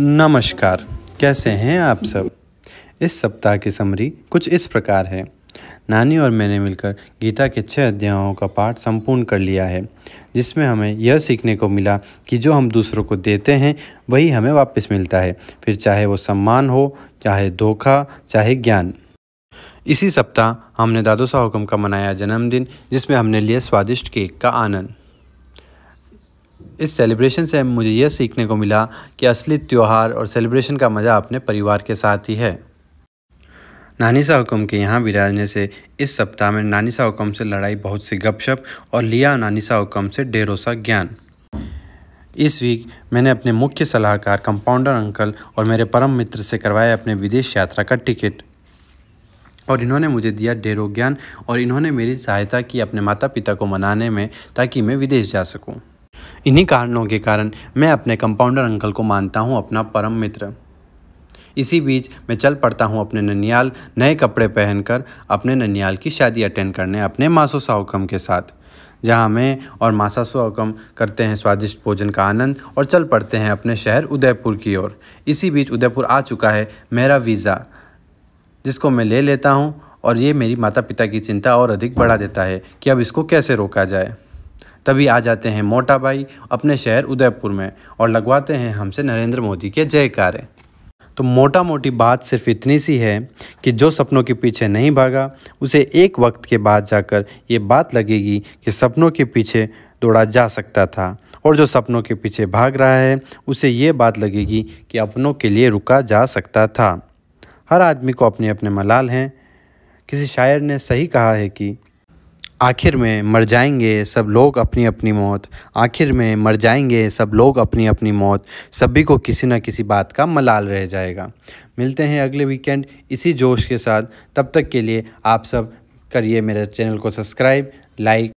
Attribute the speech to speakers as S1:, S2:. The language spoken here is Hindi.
S1: नमस्कार कैसे हैं आप सब इस सप्ताह की समरी कुछ इस प्रकार है नानी और मैंने मिलकर गीता के छः अध्यायों का पाठ संपूर्ण कर लिया है जिसमें हमें यह सीखने को मिला कि जो हम दूसरों को देते हैं वही हमें वापस मिलता है फिर चाहे वो सम्मान हो चाहे धोखा चाहे ज्ञान इसी सप्ताह हमने दादू साहुकम का मनाया जन्मदिन जिसमें हमने लिए स्वादिष्ट केक का आनंद इस सेलिब्रेशन से मुझे यह सीखने को मिला कि असली त्यौहार और सेलिब्रेशन का मज़ा अपने परिवार के साथ ही है सा हुकुम के यहाँ विराजने से इस सप्ताह में सा हुकुम से लड़ाई बहुत सी गपशप और लिया सा हुकुम से डेरों सा ज्ञान इस वीक मैंने अपने मुख्य सलाहकार कंपाउंडर अंकल और मेरे परम मित्र से करवाया अपने विदेश यात्रा का टिकट और इन्होंने मुझे दिया डेरो ज्ञान और इन्होंने मेरी सहायता की अपने माता पिता को मनाने में ताकि मैं विदेश जा सकूं इन्हीं कारणों के कारण मैं अपने कंपाउंडर अंकल को मानता हूँ अपना परम मित्र इसी बीच मैं चल पड़ता हूँ अपने ननियाल नए कपड़े पहनकर अपने ननियाल की शादी अटेंड करने अपने मासो साहुकम के साथ जहाँ मैं और मासा सुकम करते हैं स्वादिष्ट भोजन का आनंद और चल पड़ते हैं अपने शहर उदयपुर की ओर इसी बीच उदयपुर आ चुका है मेरा वीज़ा जिसको मैं ले लेता हूँ और ये मेरी माता पिता की चिंता और अधिक बढ़ा देता है कि अब इसको कैसे रोका जाए तभी आ जाते हैं मोटा भाई अपने शहर उदयपुर में और लगवाते हैं हमसे नरेंद्र मोदी के जयकारे तो मोटा मोटी बात सिर्फ इतनी सी है कि जो सपनों के पीछे नहीं भागा उसे एक वक्त के बाद जाकर ये बात लगेगी कि सपनों के पीछे दौड़ा जा सकता था और जो सपनों के पीछे भाग रहा है उसे ये बात लगेगी कि अपनों के लिए रुका जा सकता था हर आदमी को अपने अपने मलाल हैं किसी शायर ने सही कहा है कि आखिर में मर जाएंगे सब लोग अपनी अपनी मौत आखिर में मर जाएंगे सब लोग अपनी अपनी मौत सभी को किसी न किसी बात का मलाल रह जाएगा मिलते हैं अगले वीकेंड इसी जोश के साथ तब तक के लिए आप सब करिए मेरे चैनल को सब्सक्राइब लाइक